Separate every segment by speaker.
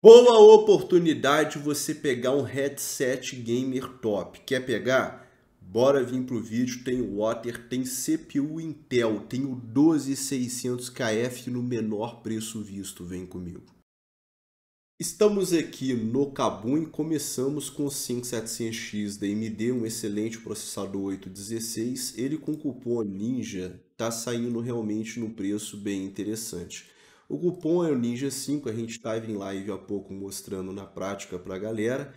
Speaker 1: Boa oportunidade você pegar um headset gamer top. Quer pegar? Bora vir pro vídeo. Tem Water, tem CPU Intel, tem o 12600KF no menor preço visto. Vem comigo. Estamos aqui no Kabum e começamos com o 5700X da AMD, um excelente processador 816. Ele com cupom Ninja está saindo realmente num preço bem interessante. O cupom é o Ninja5, a gente estava em live há pouco mostrando na prática para a galera.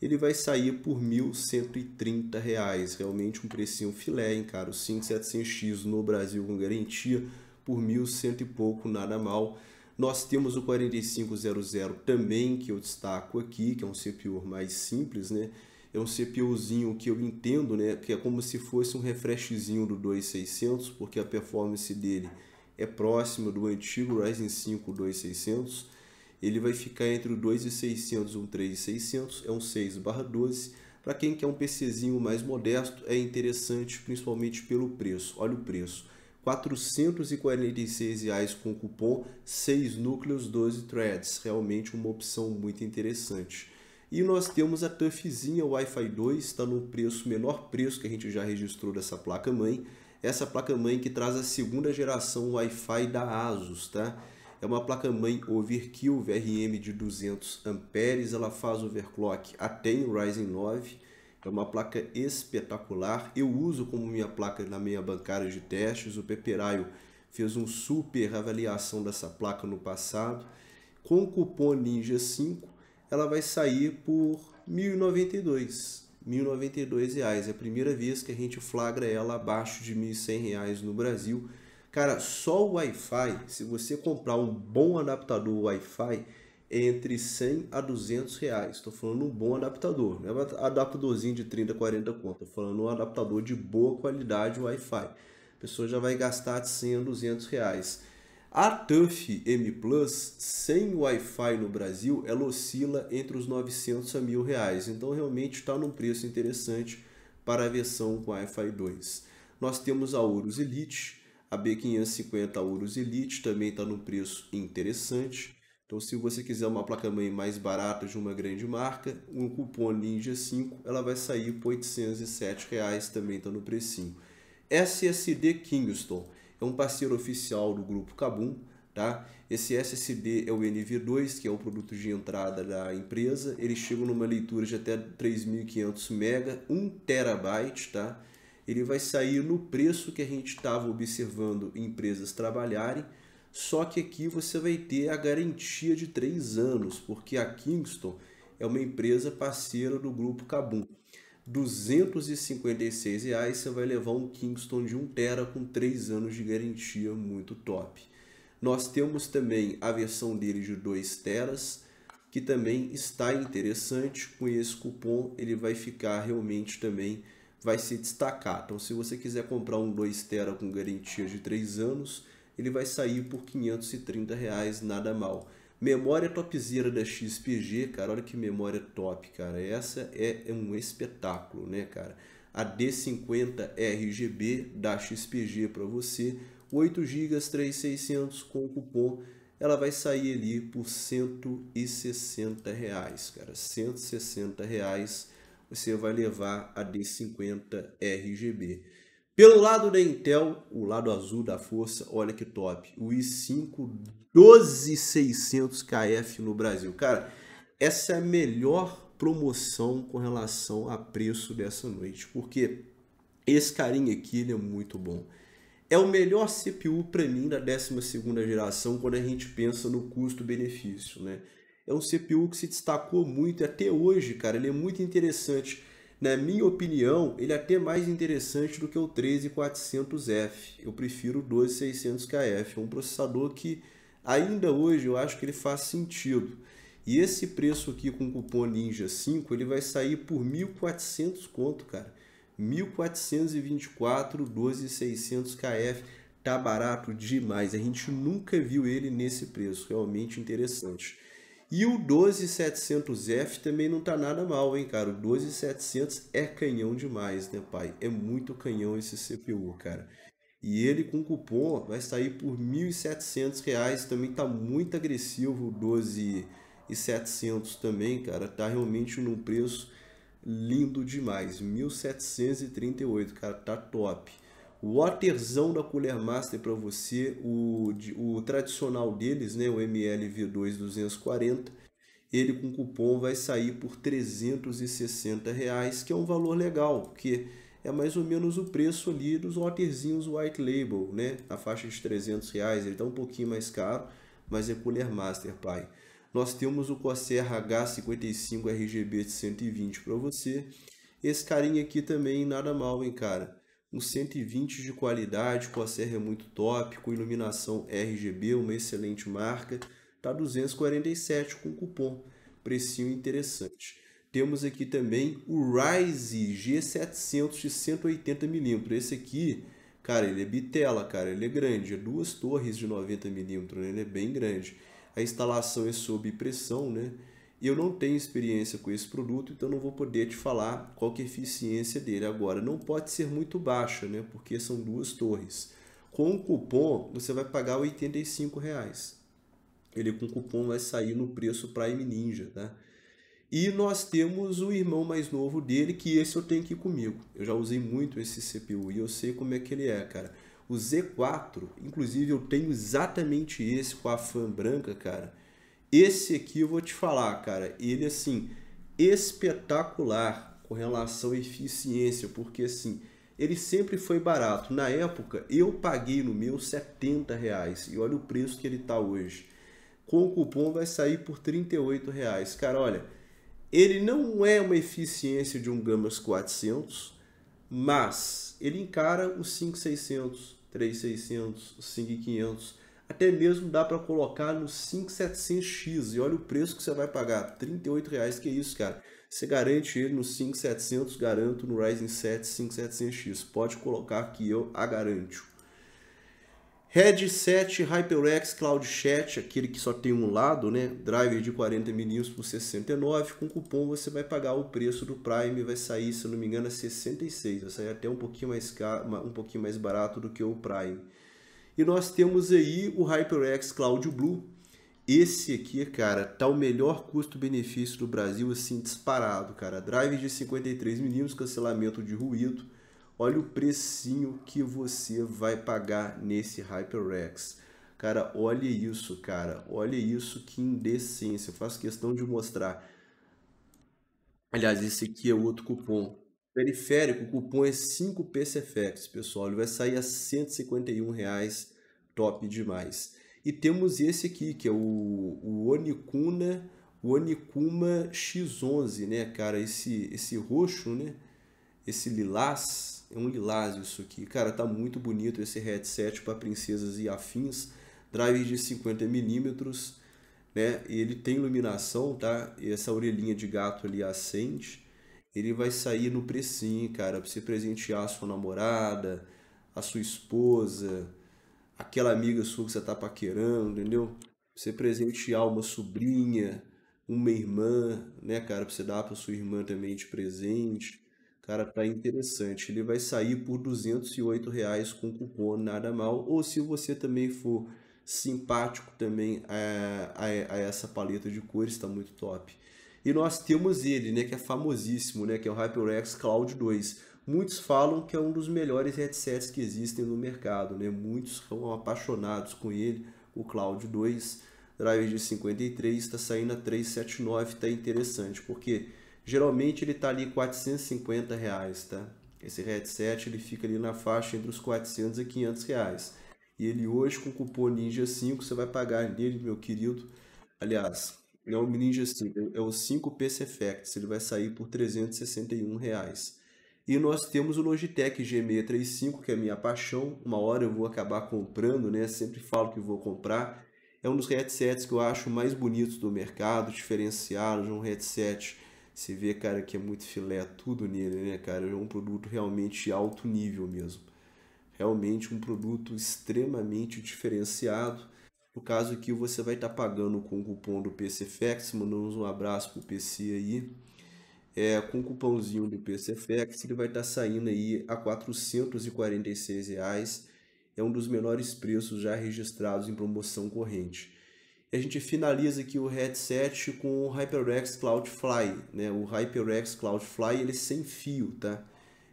Speaker 1: Ele vai sair por R$ 1.130, reais, realmente um precinho filé, hein, cara? O 5700X no Brasil com garantia por 1.100 e pouco, nada mal. Nós temos o 4500 também, que eu destaco aqui, que é um CPU mais simples, né? É um CPUzinho que eu entendo, né? Que é como se fosse um refreshzinho do 2600, porque a performance dele é próximo do antigo Ryzen 5 2600, ele vai ficar entre o 2600 e o 3600, é um 6 12. Para quem quer um PCzinho mais modesto, é interessante principalmente pelo preço. Olha o preço, R$ 446,00 com cupom, 6 núcleos, 12 threads. Realmente uma opção muito interessante. E nós temos a Tuffzinha Wi-Fi 2, está no preço menor preço que a gente já registrou dessa placa-mãe, essa placa-mãe que traz a segunda geração Wi-Fi da ASUS, tá? É uma placa-mãe overkill VRM de 200 amperes, ela faz overclock até em Ryzen 9. É uma placa espetacular. Eu uso como minha placa na minha bancária de testes. O Peperaio fez uma super avaliação dessa placa no passado. Com o cupom Ninja 5, ela vai sair por 1092. 1.092 reais. É a primeira vez que a gente flagra ela abaixo de 1.100 reais no Brasil. Cara, só o Wi-Fi, se você comprar um bom adaptador Wi-Fi, é entre 100 a 200 reais. Estou falando um bom adaptador, não é um adaptadorzinho de 30, 40 conto. Estou falando um adaptador de boa qualidade Wi-Fi. A pessoa já vai gastar de 100 a 200 reais. A TUF M Plus sem Wi-Fi no Brasil, ela oscila entre os 900 a mil reais. Então realmente está num preço interessante para a versão com Wi-Fi 2. Nós temos a Ouros Elite, a B550 Ouros Elite também está num preço interessante. Então se você quiser uma placa-mãe mais barata de uma grande marca, um cupom Ninja 5, ela vai sair por R$ 807, reais, também está no precinho. SSD Kingston é um parceiro oficial do grupo Kabum, tá? Esse SSD é o NV2, que é o produto de entrada da empresa. Ele chega numa leitura de até 3.500 mega, 1 terabyte, tá? Ele vai sair no preço que a gente estava observando empresas trabalharem, só que aqui você vai ter a garantia de 3 anos, porque a Kingston é uma empresa parceira do grupo Kabum. 256 reais você vai levar um Kingston de 1 tera com 3 anos de garantia muito top. Nós temos também a versão dele de 2 teras, que também está interessante. Com esse cupom ele vai ficar realmente também, vai se destacar. Então se você quiser comprar um 2 tera com garantia de 3 anos, ele vai sair por 530 reais, nada mal. Memória topzera da XPG, cara, olha que memória top, cara. Essa é, é um espetáculo, né, cara? A D50 RGB da XPG para você, 8 GB 3600 com cupom, ela vai sair ali por 160 reais, cara. 160 reais você vai levar a D50 RGB. Pelo lado da Intel, o lado azul da força, olha que top. O i5 12600KF no Brasil. Cara, essa é a melhor promoção com relação a preço dessa noite, porque esse carinha aqui ele é muito bom. É o melhor CPU para mim da 12 geração quando a gente pensa no custo-benefício, né? É um CPU que se destacou muito até hoje, cara, ele é muito interessante na minha opinião, ele é até mais interessante do que o 13400F. Eu prefiro o 12600KF, é um processador que ainda hoje eu acho que ele faz sentido. E esse preço aqui com o cupom Ninja 5, ele vai sair por 1400 conto, cara. 1424 12600KF tá barato demais. A gente nunca viu ele nesse preço, realmente interessante. E o 12700F também não tá nada mal, hein, cara? O 12700 é canhão demais, né, pai? É muito canhão esse CPU, cara. E ele com cupom vai sair por R$ 1.700, também tá muito agressivo o 12700 também, cara. Tá realmente num preço lindo demais, 1738, cara, tá top waterzão da Cooler Master para você, o, o tradicional deles, né, o MLV2 240, ele com cupom vai sair por 360 reais, que é um valor legal, porque é mais ou menos o preço ali dos waterzinhos white label, né, na faixa de 300 reais, ele está um pouquinho mais caro, mas é Cooler Master, pai. Nós temos o Corsair H55 RGB de 120 para você. Esse carinha aqui também, nada mal, hein, cara um 120 de qualidade, com a serra é muito top, com iluminação RGB, uma excelente marca, tá 247 com cupom, precinho interessante. Temos aqui também o Rise G700 de 180mm. Esse aqui, cara, ele é bitela, cara, ele é grande, é duas torres de 90mm, né? ele é bem grande. A instalação é sob pressão, né? eu não tenho experiência com esse produto, então não vou poder te falar qual que é a eficiência dele. Agora, não pode ser muito baixa, né? porque são duas torres. Com o cupom, você vai pagar R$ reais. Ele com cupom vai sair no preço Prime Ninja, tá? E nós temos o irmão mais novo dele, que esse eu tenho aqui comigo. Eu já usei muito esse CPU e eu sei como é que ele é, cara. O Z4, inclusive eu tenho exatamente esse com a fã branca, cara esse aqui eu vou te falar, cara, ele assim, espetacular com relação à eficiência, porque assim, ele sempre foi barato. Na época, eu paguei no meu 70 reais e olha o preço que ele tá hoje. Com o cupom vai sair por 38 reais. Cara, olha, ele não é uma eficiência de um Gamas 400, mas ele encara os 5600, 3600, 5500 até mesmo dá para colocar no 5700X. E olha o preço que você vai pagar, R$38,00, reais que é isso, cara. Você garante ele no 5700, garanto no Ryzen 7 5700X. Pode colocar que eu a garanto. Red 7 HyperX Cloud Chat, aquele que só tem um lado, né? Driver de 40 minutos por 69, com cupom você vai pagar o preço do Prime, vai sair, se não me engano, a 66, vai sair até um pouquinho mais caro, um pouquinho mais barato do que o Prime. E nós temos aí o HyperX Cloud Blue. Esse aqui, cara, tá o melhor custo-benefício do Brasil, assim, disparado, cara. Drive de 53 milímetros, cancelamento de ruído. Olha o precinho que você vai pagar nesse HyperX. Cara, olha isso, cara. Olha isso, que indecência. Eu faço questão de mostrar. Aliás, esse aqui é outro cupom. Periférico, o cupom é 5PCFX, pessoal. Ele vai sair a R$ reais top demais. E temos esse aqui, que é o, o Onicuna, o Onicuma X11, né, cara? Esse, esse roxo, né? Esse lilás, é um lilás isso aqui. Cara, tá muito bonito esse headset para princesas e afins. Drive de 50mm, né? Ele tem iluminação, tá? E essa orelhinha de gato ali acende ele vai sair no precinho, cara, pra você presentear a sua namorada, a sua esposa, aquela amiga sua que você tá paquerando, entendeu? Pra você presentear uma sobrinha, uma irmã, né, cara, pra você dar pra sua irmã também de presente. Cara, tá interessante. Ele vai sair por 208 reais com cupom Nada Mal. Ou se você também for simpático também a, a, a essa paleta de cores, tá muito top. E nós temos ele, né, que é famosíssimo, né, que é o HyperX Cloud 2. Muitos falam que é um dos melhores headsets que existem no mercado, né? Muitos são apaixonados com ele, o Cloud 2, driver de 53, está saindo a 379, tá interessante, porque geralmente ele tá ali 450 reais, tá? Esse headset ele fica ali na faixa entre os 400 e 500 reais. E ele hoje com o cupom Ninja 5 você vai pagar nele, meu querido. Aliás, é, é, é o Ninja 5, é o 5PC Effects. ele vai sair por 361 reais. E nós temos o Logitech G635, que é a minha paixão, uma hora eu vou acabar comprando, né? Sempre falo que vou comprar. É um dos headsets que eu acho mais bonitos do mercado, diferenciados, um headset você vê, cara, que é muito filé tudo nele, né, cara? É um produto realmente alto nível mesmo. Realmente um produto extremamente diferenciado. No caso aqui, você vai estar tá pagando com o cupom do PCFX, mandamos um abraço para o PC aí. É, com o cupomzinho do PCFX, ele vai estar tá saindo aí a R$ 446. Reais. É um dos menores preços já registrados em promoção corrente. E a gente finaliza aqui o headset com o HyperX Cloudfly. Né? O HyperX Cloudfly ele é sem fio, tá?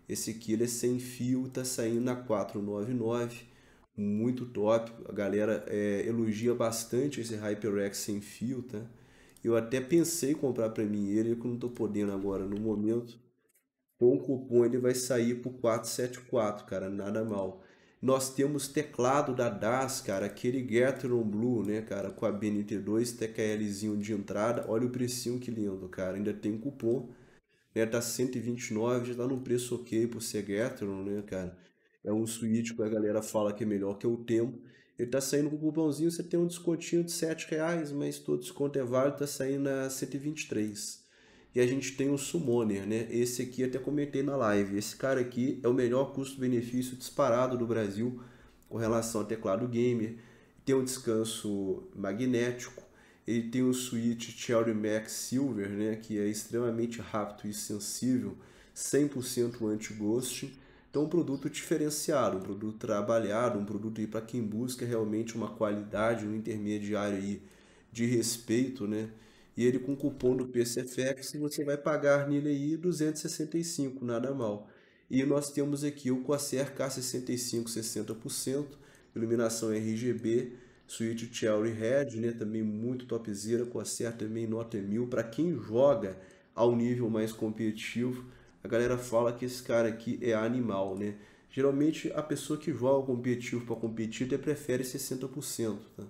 Speaker 1: Esse aqui ele é sem fio, tá saindo a 499 muito top. A galera é, elogia bastante esse HyperX sem fio, tá? Eu até pensei em comprar para mim ele, que eu não tô podendo agora no momento. Com o cupom ele vai sair por 474, cara, nada mal. Nós temos teclado da DAS, cara, aquele Gateron Blue, né, cara, com a BNT2, TKLzinho de entrada. Olha o precinho que lindo, cara. Ainda tem cupom, né, tá 129, já tá num preço ok por ser Gateron, né, cara é um suíte que a galera fala que é melhor que o Temo. Ele está saindo com o cupomzinho, você tem um descontinho de R$ reais, mas todo desconto é válido, está saindo a 123. E a gente tem o Summoner, né? Esse aqui até comentei na live. Esse cara aqui é o melhor custo-benefício disparado do Brasil com relação ao teclado gamer. Tem um descanso magnético. Ele tem o switch Cherry Max Silver, né? Que é extremamente rápido e sensível, 100% anti-ghost então, um produto diferenciado, um produto trabalhado, um produto para quem busca realmente uma qualidade, um intermediário aí de respeito, né? E ele com cupom do PCFX, você vai pagar nele aí 265, nada mal. E nós temos aqui o Corsair K65 60%, iluminação RGB, suíte Cherry Red, né? Também muito topzera, Corsair também nota 1000 para quem joga ao nível mais competitivo a galera fala que esse cara aqui é animal, né? Geralmente a pessoa que joga competitivo para competir até prefere 60%. Tá?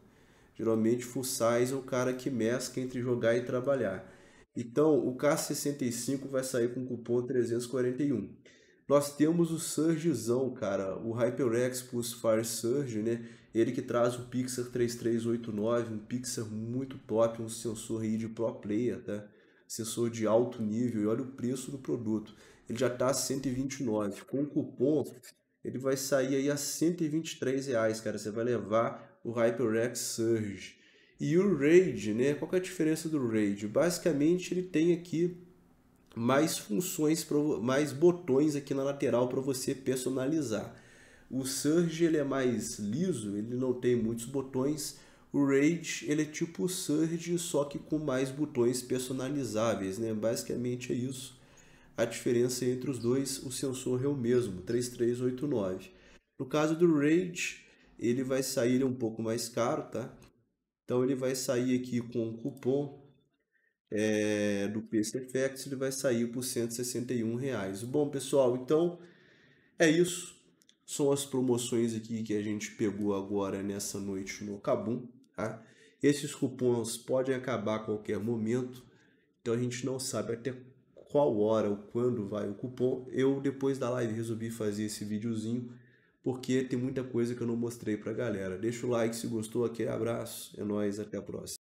Speaker 1: Geralmente full size é o cara que mescla entre jogar e trabalhar. Então o K65 vai sair com cupom 341. Nós temos o Surgezão, cara, o HyperX Pulse Fire Surge, né? Ele que traz o Pixar 3389, um Pixar muito top, um sensor aí de pro player, tá? sensor de alto nível, e olha o preço do produto. Ele já está a 129. Com o cupom, ele vai sair aí a 123 reais, cara. Você vai levar o HyperX Surge. E o RAID, né? Qual é a diferença do RAID? Basicamente, ele tem aqui mais funções, mais botões aqui na lateral para você personalizar. O Surge ele é mais liso, ele não tem muitos botões, o Rage ele é tipo o Surge, só que com mais botões personalizáveis, né? Basicamente é isso. A diferença entre os dois, o sensor é o mesmo, 3389. No caso do Rage, ele vai sair um pouco mais caro, tá? Então ele vai sair aqui com o um cupom é, do PC Effects, ele vai sair por 161 reais. Bom, pessoal, então é isso. São as promoções aqui que a gente pegou agora nessa noite no Cabum. Tá? Esses cupons podem acabar a qualquer momento, então a gente não sabe até qual hora ou quando vai o cupom. Eu, depois da live, resolvi fazer esse videozinho, porque tem muita coisa que eu não mostrei para a galera. Deixa o like se gostou, aquele abraço, é nóis, até a próxima.